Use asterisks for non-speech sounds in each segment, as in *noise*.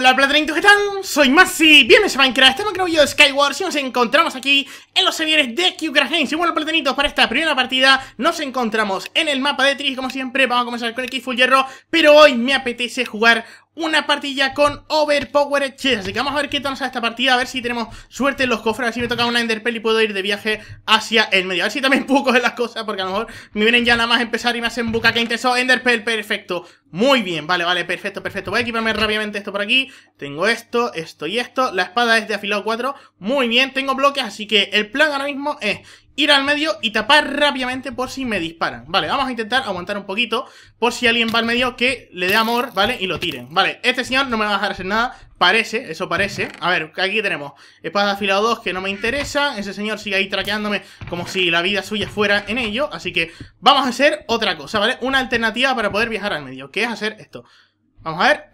hola platanitos, ¿qué tal? Soy Masi, bienvenidos a Minecraft, estamos en un video de Skywars y nos encontramos aquí en los servidores de Crash Games Y bueno platanitos, para esta primera partida nos encontramos en el mapa de Tris, como siempre, vamos a comenzar con el Full Hierro Pero hoy me apetece jugar una partilla con Overpower Chess, Así que vamos a ver qué tal nos sale esta partida, a ver si tenemos suerte en los cofres A si me toca una Enderpearl y puedo ir de viaje hacia el medio A ver si también puedo coger las cosas, porque a lo mejor me vienen ya nada más a empezar y me hacen buca que interesó Enderpearl, perfecto muy bien, vale, vale, perfecto, perfecto. Voy a equiparme rápidamente esto por aquí. Tengo esto, esto y esto. La espada es de afilado 4. Muy bien, tengo bloques, así que el plan ahora mismo es ir al medio y tapar rápidamente por si me disparan. Vale, vamos a intentar aguantar un poquito por si alguien va al medio que le dé amor, ¿vale? Y lo tiren. Vale, este señor no me va a dejar hacer nada, Parece, eso parece. A ver, aquí tenemos espada afilado 2 que no me interesa. Ese señor sigue ahí traqueándome como si la vida suya fuera en ello. Así que vamos a hacer otra cosa, ¿vale? Una alternativa para poder viajar al medio, que es hacer esto. Vamos a ver.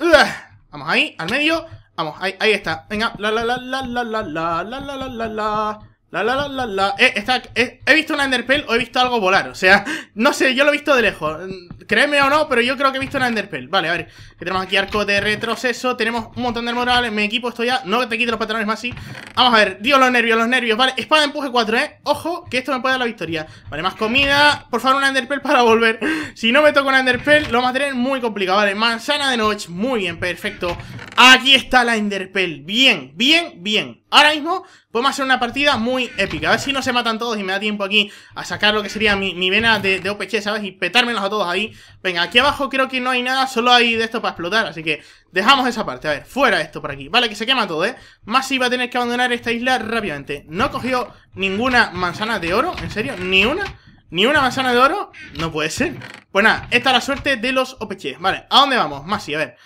Vamos ahí, al medio. Vamos, ahí, ahí está. Venga, la la la la la la la la la la la la. La, la, la, la, Eh, está, eh, he visto una Enderpell o he visto algo volar. O sea, *laughs* no sé, yo lo he visto de lejos. Mm, créeme o no, pero yo creo que he visto una Enderpell. Vale, a ver. Que tenemos aquí arco de retroceso. Tenemos un montón de morales. Mi equipo esto ya. No te quito los patrones más así. Vamos a ver. Dios, los nervios, los nervios. Vale, espada empuje 4, ¿eh? Ojo, que esto me puede dar la victoria. Vale, más comida. Por favor, una Enderpell para volver. *laughs* Si no me toca una Enderpell, lo vamos a tener muy complicado. Vale, manzana de noche. Muy bien, perfecto. Aquí está la Enderpell. Bien, bien, bien. Ahora mismo podemos hacer una partida muy épica. A ver si no se matan todos y me da tiempo aquí a sacar lo que sería mi, mi vena de, de, OPC, ¿sabes? Y petármelos a todos ahí. Venga, aquí abajo creo que no hay nada, solo hay de esto para explotar. Así que dejamos esa parte. A ver, fuera esto por aquí. Vale, que se quema todo, ¿eh? Más va a tener que abandonar esta isla rápidamente. No cogió ninguna manzana de oro, ¿en serio? ¿Ni una? ¿Ni una manzana de oro? No puede ser. Pues nada, esta es la suerte de los OPC. Vale, ¿a dónde vamos? Masi, a ver.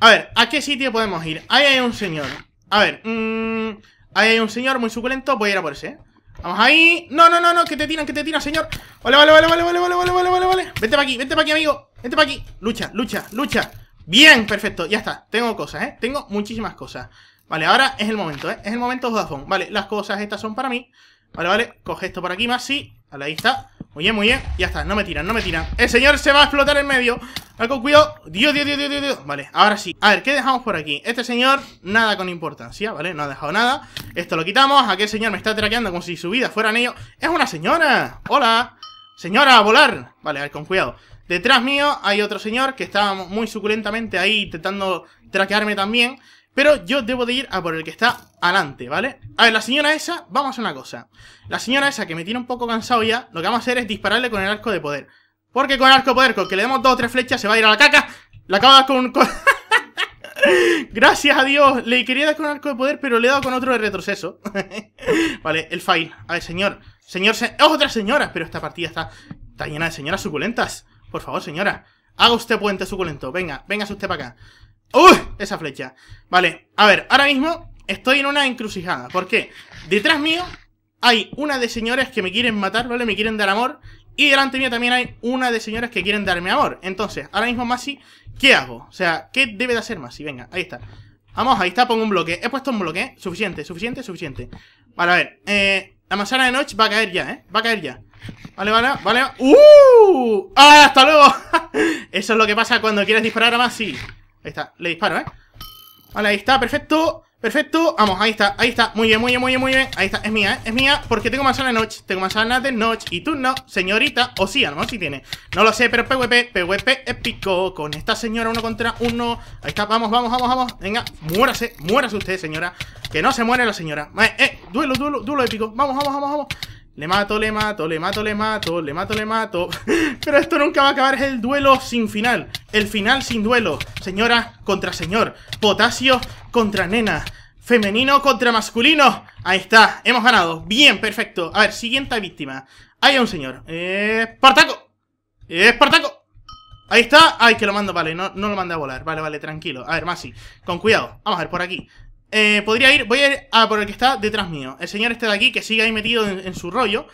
A ver, ¿a qué sitio podemos ir? Ahí hay un señor. A ver, mmm, ahí hay un señor muy suculento. Voy a ir a por ese. ¿eh? Vamos ahí. No, no, no, no, que te tiran, que te tiran, señor. Vale, vale, vale, vale, vale, vale, vale, vale, vale, vale. Vente para aquí, vente para aquí, amigo. Vente para aquí. Lucha, lucha, lucha. Bien, perfecto, ya está. Tengo cosas, ¿eh? Tengo muchísimas cosas. Vale, ahora es el momento, ¿eh? Es el momento, Vodafone. Vale, las cosas estas son para mí. Vale, vale. Coge esto por aquí, más, sí. Vale, ahí está. Muy bien, muy bien. Ya está, no me tiran, no me tiran. El señor se va a explotar en medio. Algo, cuidado. Dios, Dios, Dios, Dios, Dios. Vale, ahora sí. A ver, ¿qué dejamos por aquí? Este señor, nada con importancia, ¿vale? No ha dejado nada. Esto lo quitamos. Aquel señor me está traqueando como si su vida fuera en ello. ¡Es una señora! ¡Hola! ¡Señora, a volar! Vale, a ver, con cuidado. Detrás mío hay otro señor que está muy suculentamente ahí intentando traquearme también. Pero yo debo de ir a por el que está adelante, ¿vale? A ver, la señora esa, vamos a hacer una cosa. La señora esa, que me tiene un poco cansado ya, lo que vamos a hacer es dispararle con el arco de poder. Porque con el arco de poder, con que le demos dos o tres flechas, se va a ir a la caca. La acaba con... *laughs* Gracias a Dios, le quería dar con arco de poder, pero le he dado con otro de retroceso. *laughs* vale, el fail. A ver, señor. Señor, se... ¡Oh, otra señora! Pero esta partida está, está llena de señoras suculentas. Por favor, señora. Haga usted puente suculento. Venga, venga usted para acá. ¡Uy! Esa flecha. Vale, a ver, ahora mismo estoy en una encrucijada. ¿Por qué? Detrás mío hay una de señores que me quieren matar, ¿vale? Me quieren dar amor. Y delante mío también hay una de señoras que quieren darme amor. Entonces, ahora mismo Masi, ¿qué hago? O sea, ¿qué debe de hacer Masi? Venga, ahí está. Vamos, ahí está, pongo un bloque. He puesto un bloque, ¿eh? Suficiente, suficiente, suficiente. Vale, a ver. Eh, la manzana de noche va a caer ya, ¿eh? Va a caer ya. Vale, vale, vale. ¡Uh! ¡Ah, hasta luego! *laughs* Eso es lo que pasa cuando quieres disparar a Masi. Ahí está, le disparo, ¿eh? Vale, ahí está, perfecto Perfecto, vamos, ahí está, ahí está Muy bien, muy bien, muy bien, muy bien Ahí está, es mía, ¿eh? es mía Porque tengo manzana de noche Tengo manzana de noche Y tú no, señorita O sí, a lo mejor sí tiene No lo sé, pero PvP PvP épico Con esta señora uno contra uno Ahí está, vamos, vamos, vamos, vamos Venga, muérase, muérase usted, señora Que no se muere la señora eh, eh, duelo, duelo, duelo épico Vamos, vamos, vamos, vamos le mato, le mato, le mato, le mato, le mato, le mato. *laughs* Pero esto nunca va a acabar, es el duelo sin final. El final sin duelo. Señora contra señor. Potasio contra nena. Femenino contra masculino. Ahí está, hemos ganado. Bien, perfecto. A ver, siguiente víctima. Ahí hay un señor. Espartaco. Espartaco. Ahí está. Ay, que lo mando, vale. No, lo manda a volar. Vale, vale, tranquilo. A ver, Masi. Con cuidado. Vamos a ver, por aquí. Eh, podría ir, voy a ir a por el que está detrás mío. El señor este de aquí, que sigue ahí metido en, su rollo.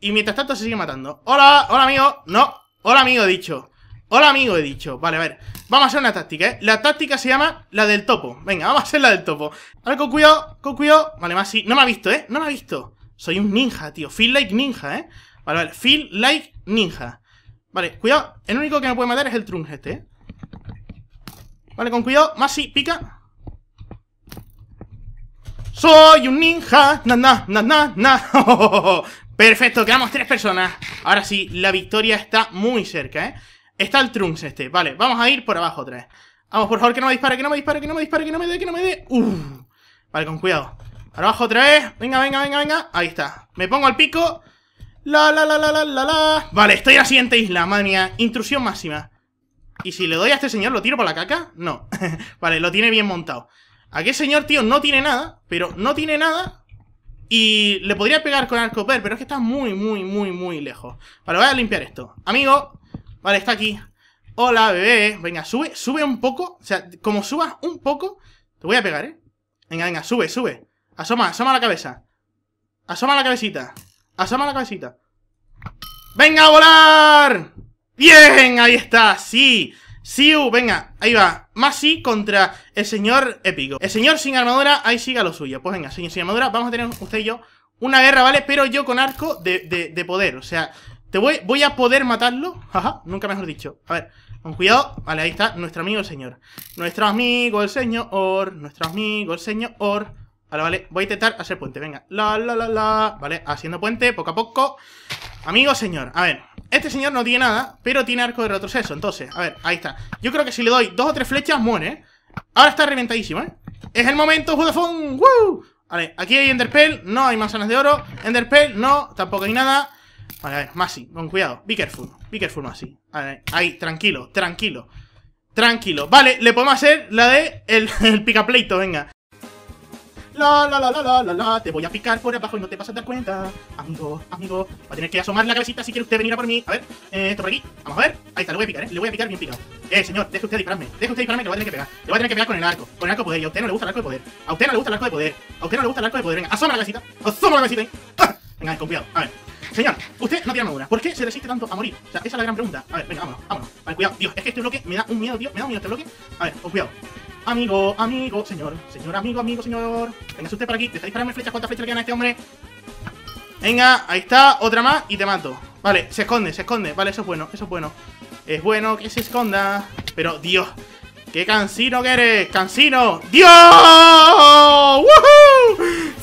Y mientras tanto se sigue matando. Hola, hola amigo. No, hola amigo he dicho. Hola amigo he dicho. Vale, a ver. Vamos a hacer una táctica, ¿eh? La táctica se llama la del topo. Venga, vamos a hacer la del topo. A ver, con cuidado, con cuidado. Vale, más sí. No me ha visto, ¿eh? No me ha visto. Soy un ninja, tío. Feel like ninja, ¿eh? Vale, vale. Feel like ninja. Vale, cuidado. El único que me puede matar es el trunge este, ¿eh? Vale, con cuidado. Más sí, pica. Soy un ninja. Na, na, na, na, na. *laughs* Perfecto, quedamos tres personas. Ahora sí, la victoria está muy cerca, ¿eh? Está el Trunks este. Vale, vamos a ir por abajo otra vez. Vamos, por favor, que no me dispare, que no me dispare, que no me dispare, que no me dé, que no me dé. Vale, con cuidado. Para abajo otra vez. Venga, venga, venga, venga. Ahí está. Me pongo al pico. La, la, la, la, la, la, la. Vale, estoy en la siguiente isla, madre mía. Intrusión máxima. ¿Y si le doy a este señor, lo tiro por la caca? No. *laughs* vale, lo tiene bien montado. Aquel señor, tío, no tiene nada, pero no tiene nada. Y le podría pegar con arcoper, pero es que está muy, muy, muy, muy lejos. Vale, voy a limpiar esto. Amigo, vale, está aquí. Hola, bebé. Venga, sube, sube un poco. O sea, como subas un poco, te voy a pegar, ¿eh? Venga, venga, sube, sube. Asoma, asoma la cabeza. Asoma la cabecita. Asoma la cabecita. ¡Venga a volar! ¡Bien! Ahí está, sí. Siu, venga, ahí va. Masi contra el señor épico. El señor sin armadura, ahí siga lo suyo. Pues venga, señor sin armadura, vamos a tener usted y yo una guerra, ¿vale? Pero yo con arco de, de, poder. O sea, te voy, voy a poder matarlo. Ajá, nunca mejor dicho. A ver, con cuidado. Vale, ahí está nuestro amigo el señor. Nuestro amigo el señor. Nuestro amigo el señor. Vale, vale, voy a intentar hacer puente, venga. La, la, la, la. Vale, haciendo puente, poco a poco. Amigo señor, a ver. Este señor no tiene nada, pero tiene arco de retroceso. Entonces, a ver, ahí está. Yo creo que si le doy dos o tres flechas, muere, Ahora está reventadísimo, ¿eh? Es el momento, Judafón. ¡Woo! Vale, aquí hay Enderpearl. No hay manzanas de oro. Enderpearl, no. Tampoco hay nada. Vale, a ver, Masi, con cuidado. Be careful. Be careful, A ver, ahí, tranquilo, tranquilo. Tranquilo. Vale, le podemos hacer la de el, *laughs* el picapleito, venga. La la la la la la la. Te voy a picar por abajo y no te vas a dar cuenta. Amigo, amigo. Va a tener que asomar la cabecita si quiere usted venir a por mí. A ver, eh, esto por aquí. Vamos a ver. Ahí está, le voy a picar, ¿eh? Le voy a picar bien picado. Eh, señor, deje usted dispararme. Deje usted dispararme que lo va a tener que pegar. Le voy a tener que pegar con el arco. Con el arco de poder. Y a usted no le gusta el arco de poder. A usted no le gusta el arco de poder. A usted no le gusta el arco de poder. Venga, asoma la cabecita. Asoma la cabecita ahí. ¡Ah! Venga, con cuidado. A ver. Señor, usted no tiene armadura. ¿Por qué se resiste tanto a morir? O sea, esa es la gran pregunta. A ver, venga, vámonos, vámonos. Vale, cuidado. Dios, es que este bloque me da un miedo, Dios Me da un miedo este bloque. A ver, con cuidado. Amigo, amigo, señor. Señor, amigo, amigo, señor. Venga, usted para aquí. Deja de dispararme flechas. ¿Cuántas flechas le este hombre? Venga, ahí está. Otra más y te mato. Vale, se esconde, se esconde. Vale, eso es bueno, eso es bueno. Es bueno que se esconda. Pero, Dios. ¡Qué cansino que eres! ¡Cansino! ¡Dios! ¡Woohoo!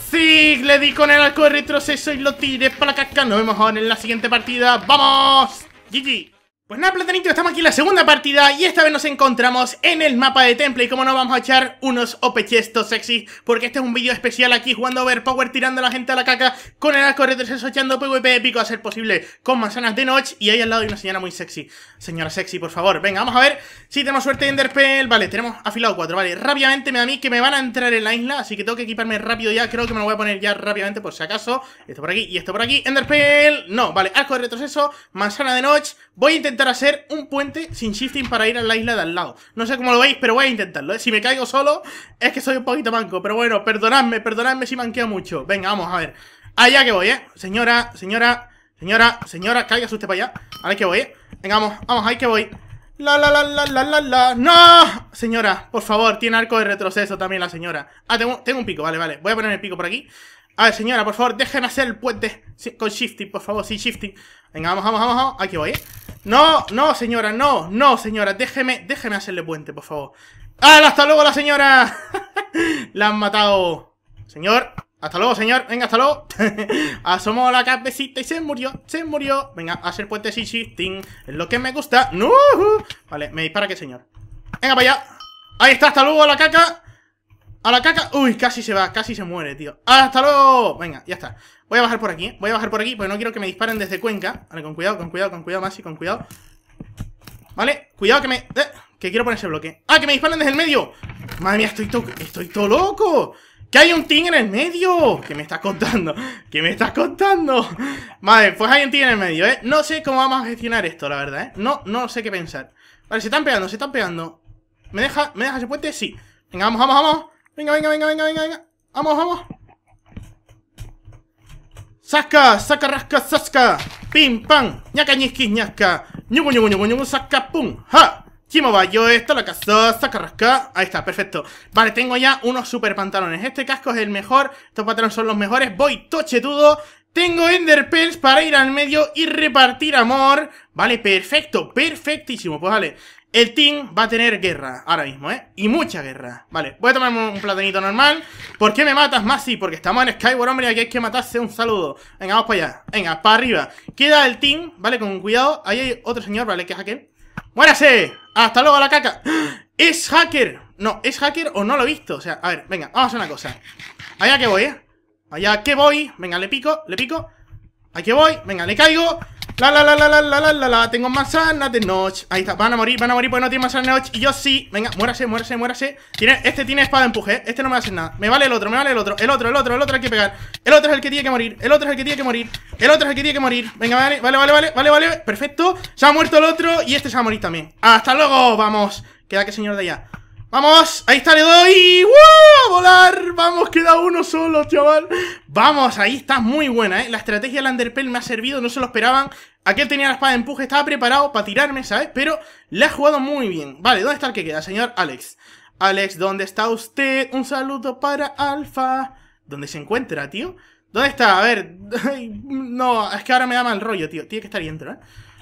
Sí, le di con el arco de retroceso y lo tiré para la casca. Nos vemos ahora en la siguiente partida. ¡Vamos! ¡GG! Pues nada, platanito, estamos aquí en la segunda partida y esta vez nos encontramos en el mapa de temple y como no vamos a echar unos opechestos sexy porque este es un vídeo especial aquí jugando Overpower tirando a la gente a la caca con el arco retroceso echando PvP épico a ser posible con manzanas de noche y ahí al lado hay una señora muy sexy. Señora sexy, por favor, venga, vamos a ver si tenemos suerte de Enderpearl, Vale, tenemos afilado 4, vale, rápidamente me da a mí que me van a entrar en la isla, así que tengo que equiparme rápido ya, creo que me lo voy a poner ya rápidamente por si acaso. Esto por aquí y esto por aquí, Enderpearl, no, vale, arco de retroceso, manzana de noche, voy a intentar hacer un puente sin shifting para ir a la isla de al lado. No sé cómo lo veis, pero voy a intentarlo. ¿eh? Si me caigo solo, es que soy un poquito manco. Pero bueno, perdonadme, perdonadme si manqueo mucho. Venga, vamos a ver. Allá que voy, ¿eh? Señora, señora, señora, señora, caiga usted para allá. ver que voy, ¿eh? Venga, vamos, vamos, ahí que voy. La, la, la, la, la, la, la. ¡No! Señora, por favor, tiene arco de retroceso también la señora. Ah, tengo, un pico, vale, vale. Voy a poner el pico por aquí. A ver, señora, por favor, dejen hacer el puente con shifting, por favor, sin shifting. Venga, vamos, vamos, vamos, vamos. Aquí voy, ¿eh? No, no, señora, no, no, señora, déjeme, déjeme hacerle puente, por favor. ¡Ah, hasta luego la señora! *laughs* la han matado. Señor, hasta luego, señor, venga, hasta luego. *laughs* Asomó la cabecita y se murió, se murió. Venga, hacer puente, sí, sí, ting. Es lo que me gusta. ¡No! Vale, me dispara que señor. Venga para allá. Ahí está, hasta luego, a la caca. A la caca. Uy, casi se va, casi se muere, tío. Hasta luego. Venga, ya está. Voy a bajar por aquí, voy a bajar por aquí porque no quiero que me disparen desde Cuenca. Vale, con cuidado, con cuidado, con cuidado, y con cuidado. Vale, cuidado que me... Eh, que quiero poner ese bloque. ¡Ah, que me disparen desde el medio! Madre mía, estoy todo... Estoy todo loco. ¡Que hay un tigre en el medio! ¿Qué me está contando? ¿Qué me estás contando? Vale, pues hay un tigre en el medio, ¿eh? No sé cómo vamos a gestionar esto, la verdad, ¿eh? No, no sé qué pensar. Vale, se están pegando, se están pegando. ¿Me deja, me deja ese puente? Sí. Venga, vamos, vamos, vamos. Venga, venga, venga, venga, venga, venga. Vamos, vamos. ¡Sasca! ¡Saca, rasca, sasca! ¡Pim, pam! nyaka, ñisquis, ñasca! ¡Ñugu, ñugu, ñugu, ñugu, saca, pum! ¡Ja! Chimo yo esto, la casa saca, rasca. Ahí está, perfecto. Vale, tengo ya unos super pantalones. Este casco es el mejor, estos pantalones son los mejores. Voy tochetudo. Tengo pearls para ir al medio y repartir amor. Vale, perfecto, perfectísimo. Pues vale, el team va a tener guerra ahora mismo, ¿eh? Y mucha guerra. Vale, voy a tomarme un platanito normal. ¿Por qué me matas, más? porque estamos en Skyward, hombre, y aquí hay que matarse. Un saludo. Venga, vamos para allá. Venga, para arriba. Queda el team, ¿vale? Con cuidado. Ahí hay otro señor, ¿vale? Que es hacker. ¡Muérase! ¡Hasta luego, la caca! *gasps* ¡Es hacker! No, ¿es hacker o no lo he visto? O sea, a ver, venga, vamos a hacer una cosa. Allá que voy, ¿eh? Allá que voy. Venga, le pico, le pico. Aquí voy. Venga, le caigo. La la la la la la la la la Tengo manzana de noche Ahí está, van a morir, van a morir porque no tiene manzana de noche Y yo sí, venga, muérase, muérase, muérase Este tiene espada de empuje, ¿eh? este no me va a hacer nada Me vale el otro, me vale el otro, el otro, el otro, el otro hay que pegar El otro es el que tiene que morir, el otro es el que tiene que morir El otro es el que tiene que morir Venga, vale, vale, vale, vale, vale, vale, perfecto Se ha muerto el otro y este se va a morir también Hasta luego, vamos Queda que señor de allá Vamos, ahí está, le doy ¡Woo! Vamos, queda uno solo, chaval. Vamos, ahí está muy buena, ¿eh? La estrategia del Underpell me ha servido, no se lo esperaban. Aquel tenía la espada de empuje, estaba preparado para tirarme, ¿sabes? Pero le ha jugado muy bien. Vale, ¿dónde está el que queda, señor Alex? Alex, ¿dónde está usted? Un saludo para Alfa. ¿Dónde se encuentra, tío? ¿Dónde está? A ver... *laughs* no, es que ahora me da mal rollo, tío. Tiene que estar ahí dentro, ¿eh?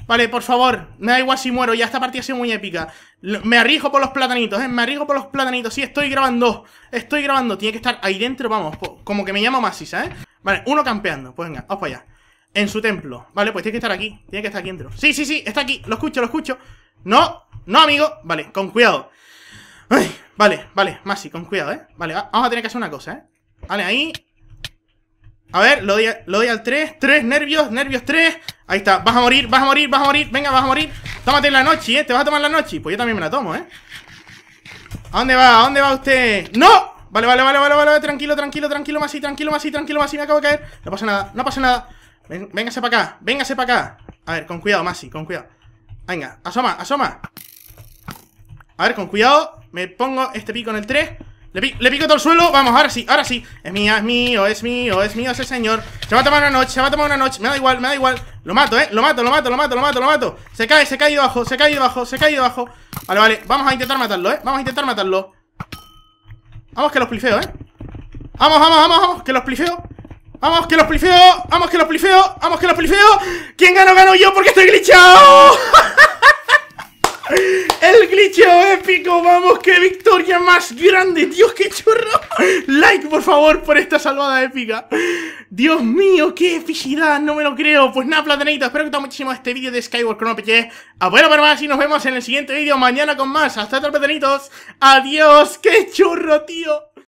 Vale, por favor, me da igual si muero, ya esta partida ha sido muy épica. Me arriesgo por los platanitos, ¿eh? Me arriesgo por los platanitos. Sí, estoy grabando, estoy grabando. Tiene que estar ahí dentro, vamos, como que me llama Masi, ¿sabes? ¿eh? Vale, uno campeando. Pues venga, vamos para allá. En su templo. Vale, pues tiene que estar aquí, tiene que estar aquí dentro. Sí, sí, sí, está aquí, lo escucho, lo escucho. No, no, amigo. Vale, con cuidado. vale, vale, Masi, con cuidado, ¿eh? Vale, vamos a tener que hacer una cosa, ¿eh? Vale, ahí. A ver, lo doy, lo doy al 3, tres nervios, nervios 3... Ahí está, vas a morir, vas a morir, vas a morir Venga, vas a morir Tómate la noche, eh, te vas a tomar la noche Pues yo también me la tomo, eh ¿A dónde va? ¿A dónde va usted? ¡No! Vale, vale, vale, vale, vale, tranquilo, tranquilo, tranquilo Más tranquilo, más tranquilo, más me acabo de caer No pasa nada, no pasa nada venga Véngase para acá, véngase para acá A ver, con cuidado, Masi, con cuidado Venga, asoma, asoma A ver, con cuidado Me pongo este pico en el 3 le, pico, todo el suelo, vamos, ahora sí, ahora sí Es mío, es mío, es mío, es mío ese señor Se va a tomar una noche, se va a tomar una noche Me da igual, me da igual, lo mato, eh, lo mato, lo mato Lo mato, lo mato, lo mato, se cae, se cae debajo Se cae debajo, se cae debajo Vale, vale, vamos a intentar matarlo, eh, vamos a intentar matarlo Vamos que los plifeo, eh Vamos, vamos, vamos, vamos, que los plifeo Vamos, que los plifeo, vamos, que los plifeo Vamos, que los plifeo, ¿quién gano, gano yo? Porque estoy glitchado *laughs* El glitcheo épico, vamos, qué victoria más grande, Dios, qué chorro. Like, por favor, por esta salvada épica. Dios mío, qué epicidad, no me lo creo. Pues nada, platanitos espero que te haya muchísimo este vídeo de Skyward Chrono PG. A ah, bueno para más y nos vemos en el siguiente vídeo mañana con más. Hasta otra platanitos. Adiós, qué churro, tío.